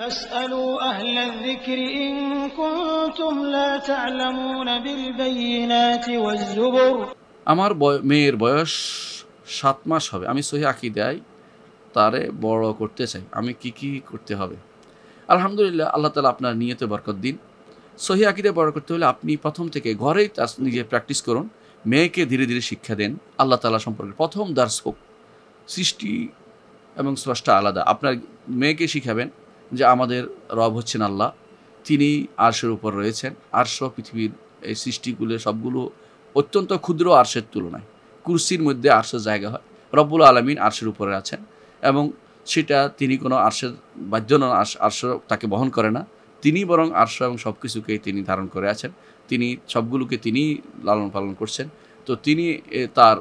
আমার মেয়ের বয়স সাত মাস হবে আমি সহি দেয় তারে বড় করতে চাই আমি কি কি করতে হবে আলহামদুলিল্লাহ আল্লাহ তালা আপনার নিয়তে বরকত দিন সহি আকিদে বড় করতে হলে আপনি প্রথম থেকে ঘরেই তার নিজে প্র্যাকটিস করুন মেয়েকে ধীরে ধীরে শিক্ষা দেন আল্লাহ তালা সম্পর্কে প্রথম দার্স হোক সৃষ্টি এবং স্রষ্টা আলাদা আপনার মেয়েকে শিখাবেন যে আমাদের রব হচ্ছেন আল্লাহ তিনি আরশের উপর রয়েছেন আরশ পৃথিবীর এই সৃষ্টিগুলো সবগুলো অত্যন্ত ক্ষুদ্র আরশের তুলনায় কুরসির মধ্যে আরশের জায়গা হয় রব্বুল আলমিন আরশের উপরে আছেন এবং সেটা তিনি কোনো আর্শের বাদ্য নন আর্শ তাকে বহন করে না তিনি বরং আর্শ এবং সব কিছুকেই তিনি ধারণ করে আছেন তিনি সবগুলোকে তিনি লালন পালন করছেন তো তিনি তার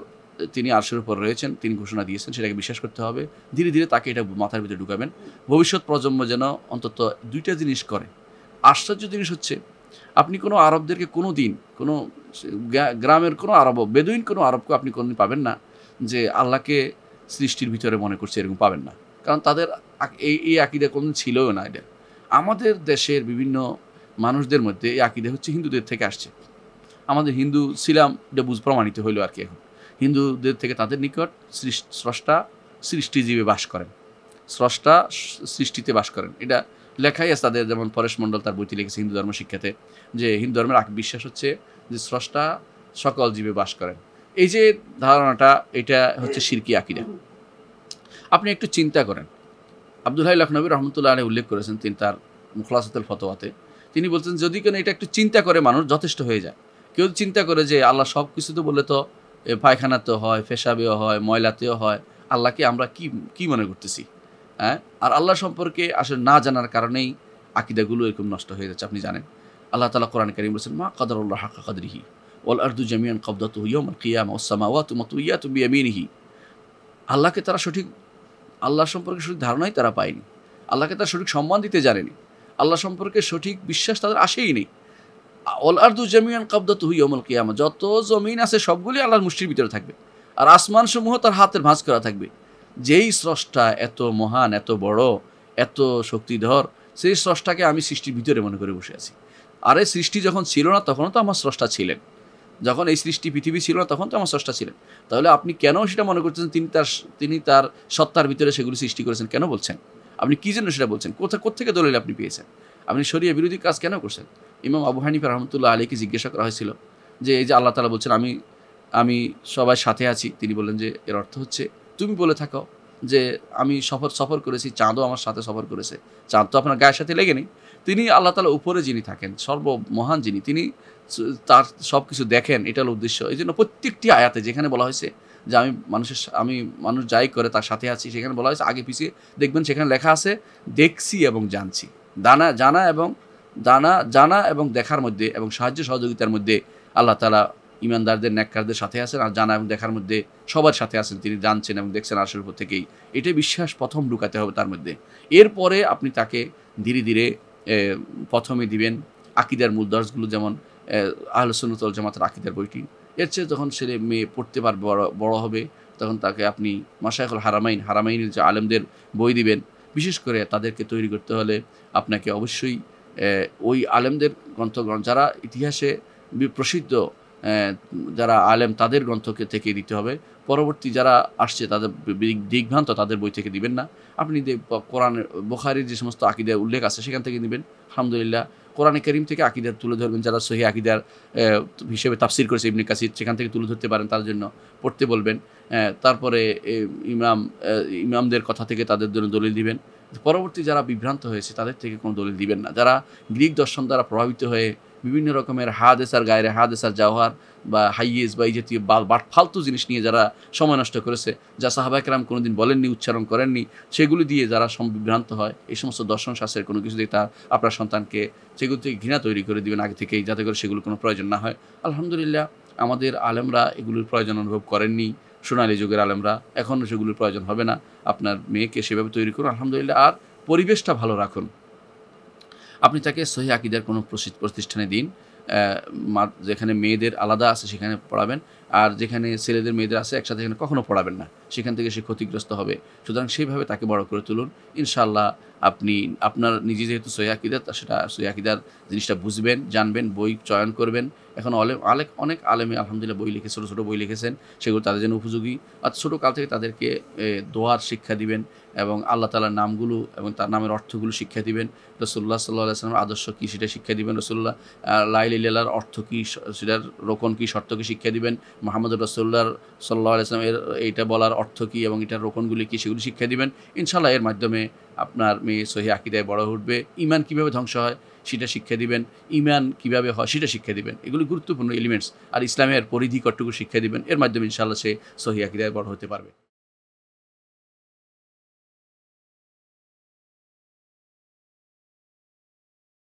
তিনি আরশের উপর রয়েছেন তিনি ঘোষণা দিয়েছেন সেটাকে বিশ্বাস করতে হবে ধীরে ধীরে তাকে এটা মাথার ভিতরে ঢুকাবেন ভবিষ্যৎ প্রজন্ম যেন অন্তত দুইটা জিনিস করে আশ্চর্য জিনিস হচ্ছে আপনি কোনো আরবদেরকে কোনো দিন কোনো গ্রামের কোনো আরব বেদুইন কোনো আরবকে আপনি কোনোদিন পাবেন না যে আল্লাহকে সৃষ্টির ভিতরে মনে করছে এরকম পাবেন না কারণ তাদের এই এই আকিদা কোনোদিন ছিলও না এটা আমাদের দেশের বিভিন্ন মানুষদের মধ্যে এই আকিদা হচ্ছে হিন্দুদের থেকে আসছে আমাদের হিন্দু ছিলাম এটা বুঝ প্রমাণিত হইলো আর কি এখন হিন্দুদের থেকে তাদের নিকট স্রষ্টা সৃষ্টিজীবে বাস করেন স্রষ্টা সৃষ্টিতে বাস করেন এটা লেখাই আছে তাদের যেমন পরেশ মণ্ডল তার বইতে লিখেছে হিন্দু ধর্ম শিক্ষাতে যে হিন্দু ধর্মের এক বিশ্বাস হচ্ছে যে স্রষ্টা সকল জীবে বাস করেন এই যে ধারণাটা এটা হচ্ছে শিরকি আকিরা আপনি একটু চিন্তা করেন আবদুল্লাহ লখনবী রহমতুল্লাহ আলী উল্লেখ করেছেন তিনি তার মুখলাসতুল ফতোয়াতে তিনি বলছেন যদি কেন এটা একটু চিন্তা করে মানুষ যথেষ্ট হয়ে যায় কেউ চিন্তা করে যে আল্লাহ সব কিছু তো বলে তো পায়খানাতেও হয় পেশাবেও হয় ময়লাতেও হয় আল্লাহকে আমরা কি কি মনে করতেছি হ্যাঁ আর আল্লাহ সম্পর্কে আসলে না জানার কারণেই আকিদাগুলো এরকম নষ্ট হয়ে যাচ্ছে আপনি জানেন আল্লাহ তালা কোরআন করিম বলছেন মা উল্লাহ হাকা কাদরিহি ওল আর্দু জামিয়ান কবদত হুয়ম কিয়াম ওয়া তুমা তুইয়া তুমি আমিনহি আল্লাহকে তারা সঠিক আল্লাহ সম্পর্কে সঠিক ধারণাই তারা পায়নি আল্লাহকে তারা সঠিক সম্মান দিতে জানেনি আল্লাহ সম্পর্কে সঠিক বিশ্বাস তাদের আসেই নেই যত জমিন আছে সবগুলি আল্লাহর মুষ্টির ভিতরে থাকবে আর আসমান সমূহ তার হাতের ভাঁজ করা থাকবে যেই স্রষ্টা এত মহান এত বড় এত শক্তিধর সেই স্রষ্টাকে আমি সৃষ্টির ভিতরে মনে করে বসে আছি আর এই সৃষ্টি যখন ছিল না তখনও তো আমার স্রষ্টা ছিলেন যখন এই সৃষ্টি পৃথিবী ছিল না তখন তো আমার স্রষ্টা ছিলেন তাহলে আপনি কেন সেটা মনে করতেছেন তিনি তার তিনি তার সত্তার ভিতরে সেগুলি সৃষ্টি করেছেন কেন বলছেন আপনি কী জন্য সেটা বলছেন কোথা কোথেকে দলিল আপনি পেয়েছেন আপনি শরিয়া বিরোধী কাজ কেন করছেন ইমাম আবু হানিফা রহমতুল্লাহ আলীকে জিজ্ঞাসা করা হয়েছিল যে এই যে আল্লাহ তালা বলছেন আমি আমি সবাই সাথে আছি তিনি বললেন যে এর অর্থ হচ্ছে তুমি বলে থাকো যে আমি সফর সফর করেছি চাঁদও আমার সাথে সফর করেছে চাঁদ তো আপনার গায়ের সাথে লেগে নেই তিনি আল্লাহ তালা উপরে যিনি থাকেন সর্বমহান যিনি তিনি তার সব কিছু দেখেন এটা হলো উদ্দেশ্য এই জন্য প্রত্যেকটি আয়াতে যেখানে বলা হয়েছে যে আমি মানুষের আমি মানুষ যাই করে তার সাথে আছি সেখানে বলা হয়েছে আগে পিছিয়ে দেখবেন সেখানে লেখা আছে দেখছি এবং জানছি দানা জানা এবং দানা জানা এবং দেখার মধ্যে এবং সাহায্য সহযোগিতার মধ্যে আল্লাহ তালা ইমানদারদের ন্যাকারদের সাথে আছেন আর জানা এবং দেখার মধ্যে সবার সাথে আছেন তিনি জানছেন এবং দেখছেন আসল উপর থেকেই এটাই বিশ্বাস প্রথম ঢুকাতে হবে তার মধ্যে এরপরে আপনি তাকে ধীরে ধীরে প্রথমে দিবেন আকিদার মূল দর্শগুলো যেমন আহলসনুতল জামাতের আকিদার বইটি এর চেয়ে যখন ছেলে মেয়ে পড়তে পারবে বড় বড় হবে তখন তাকে আপনি মাসায়কুল হারামাইন হারামাইনের যে আলেমদের বই দিবেন বিশেষ করে তাদেরকে তৈরি করতে হলে আপনাকে অবশ্যই ওই আলেমদের গ্রন্থগ্রন্থ যারা ইতিহাসে প্রসিদ্ধ যারা আলেম তাদের গ্রন্থকে থেকে দিতে হবে পরবর্তী যারা আসছে তাদের দিগ্ভ্রান্ত তাদের বই থেকে দিবেন না আপনি কোরআন বোখারির যে সমস্ত আকিদের উল্লেখ আছে সেখান থেকে নেবেন আলহামদুলিল্লাহ কোরআনে করিম থেকে আকিদার তুলে ধরবেন যারা সহি আকিদার হিসেবে তাফসির করেছে ইবনে কাসির সেখান থেকে তুলে ধরতে পারেন তার জন্য পড়তে বলবেন তারপরে ইমাম ইমামদের কথা থেকে তাদের জন্য দলিল দিবেন পরবর্তী যারা বিভ্রান্ত হয়েছে তাদের থেকে কোনো দলিল দিবেন না যারা গ্রিক দর্শন দ্বারা প্রভাবিত হয়ে বিভিন্ন রকমের হাদেসার গায়ের হাদেসার আর জাওহার বা হাইয়েস বা এই জাতীয় বাট ফালতু জিনিস নিয়ে যারা সময় নষ্ট করেছে যা সাহাবাহাম কোনোদিন বলেননি উচ্চারণ করেননি সেগুলি দিয়ে যারা বিভ্রান্ত হয় এই সমস্ত দর্শন শাস্ত্রের কোনো কিছু দিয়ে তার আপনার সন্তানকে সেগুলো থেকে ঘৃণা তৈরি করে দিবেন আগে থেকেই যাতে করে সেগুলো কোনো প্রয়োজন না হয় আলহামদুলিল্লাহ আমাদের আলেমরা এগুলোর প্রয়োজন অনুভব করেননি সোনালি যুগের আলেমরা এখনও সেগুলোর প্রয়োজন হবে না আপনার মেয়েকে সেভাবে তৈরি করুন আলহামদুলিল্লাহ আর পরিবেশটা ভালো রাখুন আপনি তাকে সহি আকিদার কোনো প্রতিষ্ঠানে দিন যেখানে মেয়েদের আলাদা আছে সেখানে পড়াবেন আর যেখানে ছেলেদের মেয়েদের আছে একসাথে এখানে কখনো পড়াবেন না সেখান থেকে সে ক্ষতিগ্রস্ত হবে সুতরাং সেইভাবে তাকে বড় করে তুলুন ইনশাল্লাহ আপনি আপনার নিজে যেহেতু সৈয়াকিদার সেটা সৈয়াকিদার জিনিসটা বুঝবেন জানবেন বই চয়ন করবেন এখন অলেম আলেক অনেক আলেমে আলহামদুলিল্লাহ বই লিখে ছোটো ছোটো বই লিখেছেন সেগুলো তাদের জন্য উপযোগী আর ছোটো কাল থেকে তাদেরকে দোয়ার শিক্ষা দিবেন এবং আল্লাহ তালার নামগুলো এবং তার নামের অর্থগুলো শিক্ষা দিবেন রসুল্লাহ সাল্লাহ আসলামের আদর্শ কী সেটা শিক্ষা দিবেন রসুল্লাহ লাইল ইলার অর্থ কী সেটার রোকন কী শর্ত কী শিক্ষা দিবেন মোহাম্মদ রসোল্লা সাল্লাহ ইসলাম এর এইটা বলার অর্থ কী এবং এটার রোকনগুলি কী সেগুলি শিক্ষা দিবেন ইনশাল্লাহ এর মাধ্যমে আপনার মেয়ে সহি আকিদায় বড় উঠবে ইমান কীভাবে ধ্বংস হয় সেটা শিক্ষা দিবেন ইমান কিভাবে হয় সেটা শিক্ষা দিবেন এগুলি গুরুত্বপূর্ণ এলিমেন্টস আর ইসলামের পরিধি কটটুকু শিক্ষা দিবেন এর মাধ্যমে ইনশাল্লাহ সে সহি আকিদায় বড় হতে পারবে